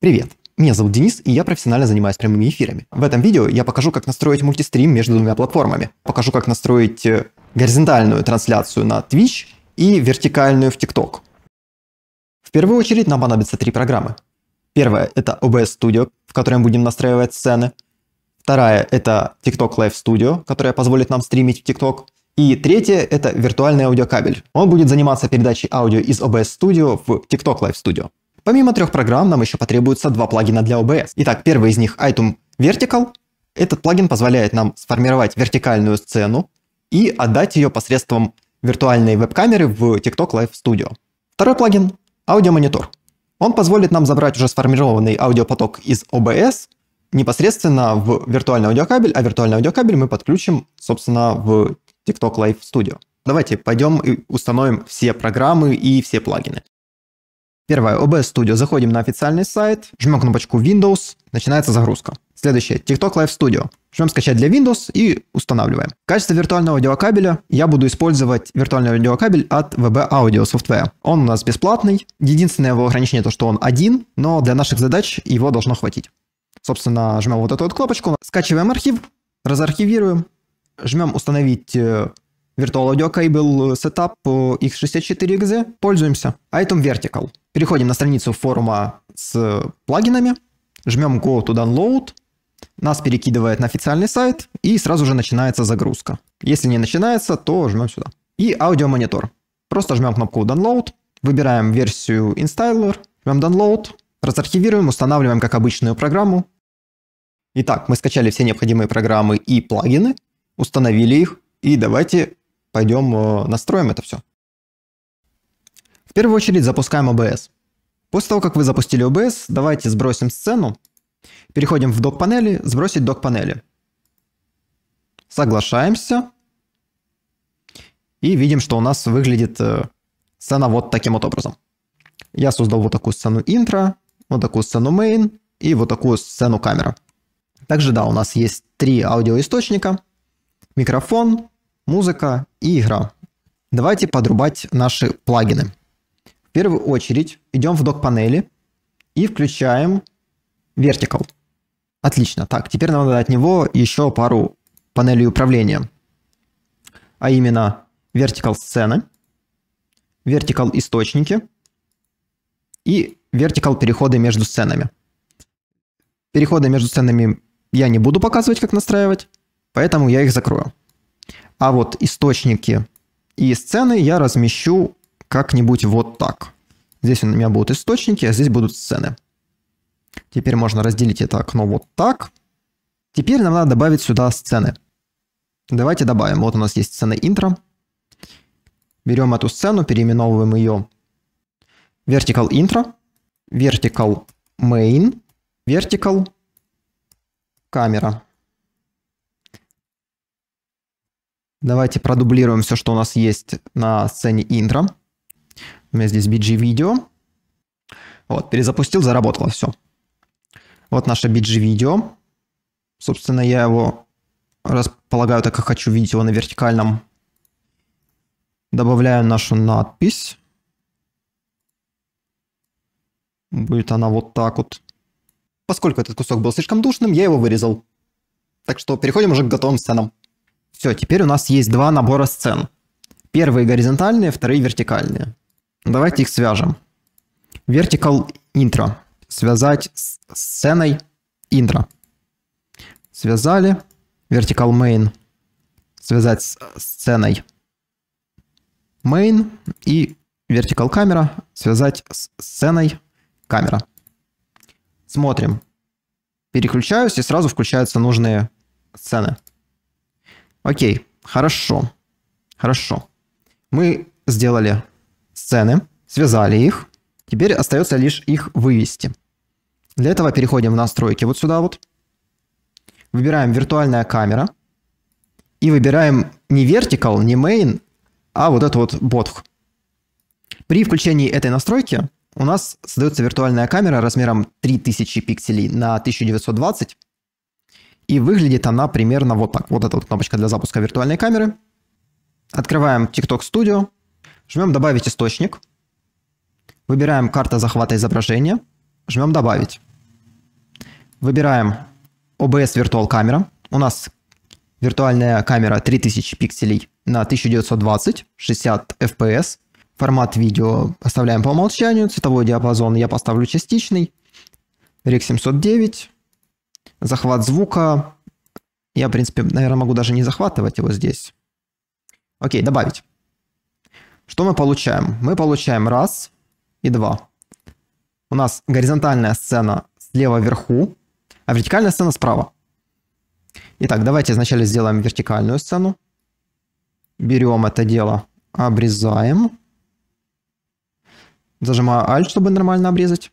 Привет! Меня зовут Денис, и я профессионально занимаюсь прямыми эфирами. В этом видео я покажу, как настроить мультистрим между двумя платформами. Покажу, как настроить э, горизонтальную трансляцию на Twitch и вертикальную в TikTok. В первую очередь нам понадобятся три программы. Первая – это OBS Studio, в котором мы будем настраивать сцены. Вторая – это TikTok Live Studio, которая позволит нам стримить в TikTok. И третья это виртуальный аудиокабель. Он будет заниматься передачей аудио из OBS Studio в TikTok Live Studio. Помимо трех программ нам еще потребуются два плагина для OBS. Итак, первый из них Item Vertical. Этот плагин позволяет нам сформировать вертикальную сцену и отдать ее посредством виртуальной веб-камеры в TikTok Live Studio. Второй плагин – аудиомонитор. Он позволит нам забрать уже сформированный аудиопоток из OBS непосредственно в виртуальный аудиокабель, а виртуальный аудиокабель мы подключим, собственно, в TikTok Live Studio. Давайте пойдем и установим все программы и все плагины. Первое, OBS Studio. Заходим на официальный сайт, жмем кнопочку Windows, начинается загрузка. Следующее, TikTok Live Studio. Жмем скачать для Windows и устанавливаем. Качество виртуального аудиокабеля я буду использовать виртуальный аудиокабель от VB Audio Software. Он у нас бесплатный. Единственное его ограничение то, что он один, но для наших задач его должно хватить. Собственно, жмем вот эту вот кнопочку, скачиваем архив, разархивируем, жмем установить э, виртуалаудиокой был сетап x64exe. Пользуемся. Item Vertical. Переходим на страницу форума с плагинами, жмем Go to Download, нас перекидывает на официальный сайт, и сразу же начинается загрузка. Если не начинается, то жмем сюда. И аудиомонитор. Просто жмем кнопку Download, выбираем версию Installer, жмем Download, разархивируем, устанавливаем как обычную программу. Итак, мы скачали все необходимые программы и плагины, установили их, и давайте пойдем э, настроим это все. В первую очередь запускаем OBS. После того, как вы запустили OBS, давайте сбросим сцену. Переходим в док-панели, сбросить док-панели. Соглашаемся. И видим, что у нас выглядит э, сцена вот таким вот образом. Я создал вот такую сцену интро, вот такую сцену main и вот такую сцену камера. Также, да, у нас есть три аудиоисточника. Микрофон, музыка и игра. Давайте подрубать наши плагины. В первую очередь идем в док-панели и включаем Vertical. Отлично. Так, теперь нам надо от него еще пару панелей управления. А именно Vertical сцены, Vertical источники и Vertical переходы между сценами. Переходы между сценами я не буду показывать, как настраивать, поэтому я их закрою. А вот источники и сцены я размещу как-нибудь вот так. Здесь у меня будут источники, а здесь будут сцены. Теперь можно разделить это окно вот так. Теперь нам надо добавить сюда сцены. Давайте добавим. Вот у нас есть сцена интро. Берем эту сцену, переименовываем ее vertical intro, vertical main, vertical camera. Давайте продублируем все, что у нас есть на сцене интро. У меня здесь BG-видео. Вот, перезапустил, заработало все. Вот наше BG-видео. Собственно, я его располагаю так, как хочу видеть его на вертикальном. Добавляю нашу надпись. Будет она вот так вот. Поскольку этот кусок был слишком душным, я его вырезал. Так что переходим уже к готовым сценам. Все, теперь у нас есть два набора сцен. Первые горизонтальные, вторые вертикальные. Ну, давайте их свяжем. Vertical интро, Связать с сценой интро. Связали. Vertical main. Связать с сценой main. И vertical камера связать с сценой камера. Смотрим. Переключаюсь и сразу включаются нужные сцены. Окей, хорошо. Хорошо. Мы сделали сцены, связали их. Теперь остается лишь их вывести. Для этого переходим в настройки вот сюда вот. Выбираем виртуальная камера. И выбираем не vertical, не main, а вот это вот бодх. При включении этой настройки у нас создается виртуальная камера размером 3000 пикселей на 1920 и выглядит она примерно вот так. Вот эта вот кнопочка для запуска виртуальной камеры. Открываем TikTok Studio, жмем «Добавить источник», выбираем «Карта захвата изображения», жмем «Добавить». Выбираем OBS Virtual Camera. У нас виртуальная камера 3000 пикселей на 1920, 60 FPS. Формат видео оставляем по умолчанию, цветовой диапазон я поставлю частичный. рек 709, захват звука. Я, в принципе, наверное, могу даже не захватывать его здесь. Окей, добавить. Что мы получаем? Мы получаем раз и два. У нас горизонтальная сцена слева вверху, а вертикальная сцена справа. Итак, давайте сначала сделаем вертикальную сцену. Берем это дело, обрезаем. Зажимаю Alt, чтобы нормально обрезать.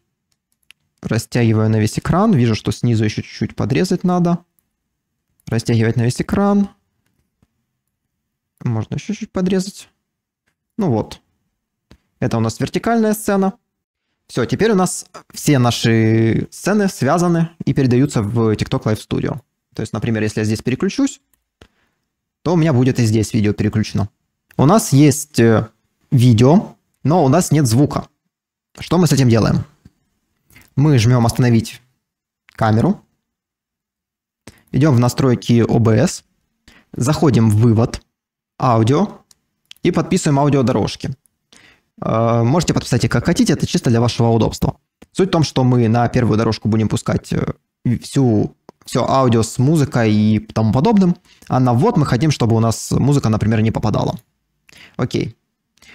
Растягиваю на весь экран. Вижу, что снизу еще чуть-чуть подрезать надо. Растягивать на весь экран. Можно еще чуть-чуть подрезать. Ну вот. Это у нас вертикальная сцена. Все, теперь у нас все наши сцены связаны и передаются в TikTok Live Studio. То есть, например, если я здесь переключусь, то у меня будет и здесь видео переключено. У нас есть э, видео, но у нас нет звука. Что мы с этим делаем? Мы жмем «Остановить камеру». Идем в настройки OBS. Заходим в «Вывод», «Аудио» и подписываем аудиодорожки. Э, можете подписать их как хотите, это чисто для вашего удобства. Суть в том, что мы на первую дорожку будем пускать э, всю, все аудио с музыкой и тому подобным, а на ввод мы хотим, чтобы у нас музыка, например, не попадала. Окей.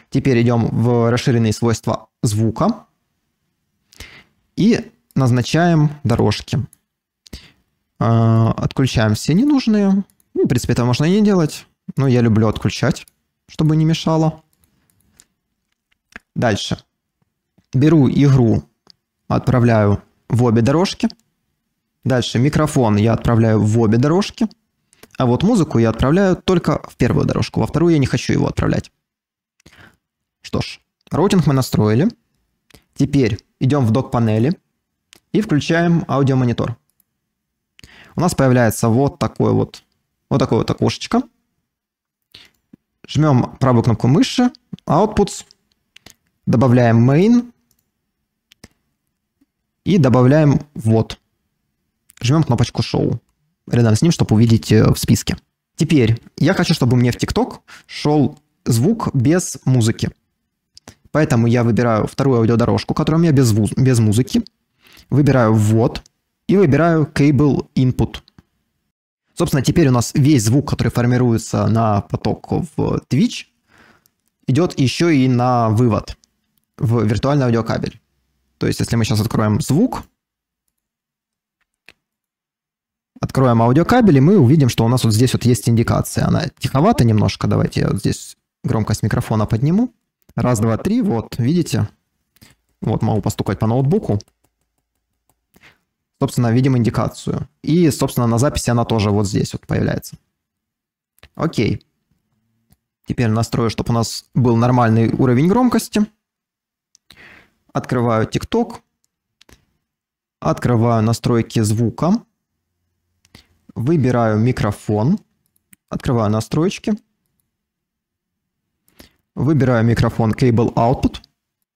Теперь идем в расширенные свойства звука. И назначаем дорожки. А, отключаем все ненужные. Ну, в принципе, это можно и не делать. Но я люблю отключать, чтобы не мешало. Дальше. Беру игру, отправляю в обе дорожки. Дальше микрофон я отправляю в обе дорожки. А вот музыку я отправляю только в первую дорожку. Во вторую я не хочу его отправлять. Что ж, роутинг мы настроили. Теперь идем в док-панели и включаем аудиомонитор. У нас появляется вот такое вот, вот такое вот окошечко. Жмем правую кнопку мыши, Outputs, добавляем Main и добавляем вот. Жмем кнопочку Show рядом с ним, чтобы увидеть э, в списке. Теперь я хочу, чтобы мне в TikTok шел звук без музыки. Поэтому я выбираю вторую аудиодорожку, которая у меня без, вуз, без музыки. Выбираю ввод и выбираю Cable Input. Собственно, теперь у нас весь звук, который формируется на поток в Twitch, идет еще и на вывод в виртуальный аудиокабель. То есть, если мы сейчас откроем звук, откроем аудиокабель, и мы увидим, что у нас вот здесь вот есть индикация. Она тиховата немножко. Давайте я вот здесь громкость микрофона подниму. Раз, два, три, вот, видите? Вот, могу постукать по ноутбуку. Собственно, видим индикацию. И, собственно, на записи она тоже вот здесь вот появляется. Окей. Теперь настрою, чтобы у нас был нормальный уровень громкости. Открываю TikTok. Открываю настройки звука. Выбираю микрофон. Открываю настройки. Выбираю микрофон Cable Output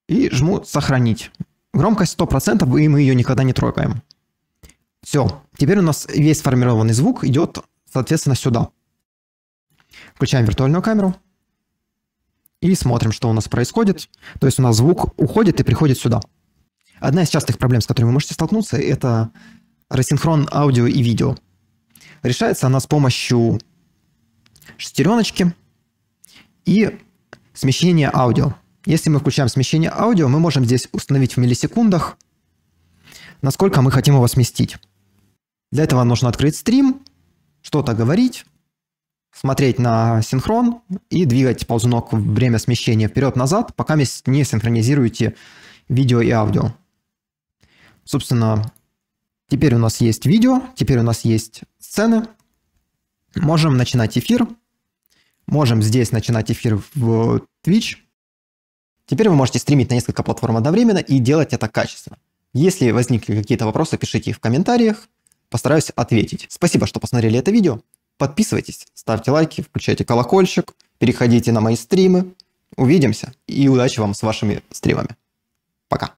и жму «Сохранить». Громкость 100%, и мы ее никогда не трогаем. Все. Теперь у нас весь сформированный звук идет, соответственно, сюда. Включаем виртуальную камеру. И смотрим, что у нас происходит. То есть у нас звук уходит и приходит сюда. Одна из частых проблем, с которой вы можете столкнуться, это рассинхрон аудио и видео. Решается она с помощью шестереночки и смещение аудио. Если мы включаем смещение аудио, мы можем здесь установить в миллисекундах, насколько мы хотим его сместить. Для этого нужно открыть стрим, что-то говорить, смотреть на синхрон и двигать ползунок в время смещения вперед-назад, пока не синхронизируете видео и аудио. Собственно, теперь у нас есть видео, теперь у нас есть сцены. Можем начинать эфир. Можем здесь начинать эфир в Twitch. Теперь вы можете стримить на несколько платформ одновременно и делать это качественно. Если возникли какие-то вопросы, пишите их в комментариях, постараюсь ответить. Спасибо, что посмотрели это видео. Подписывайтесь, ставьте лайки, включайте колокольчик, переходите на мои стримы. Увидимся и удачи вам с вашими стримами. Пока.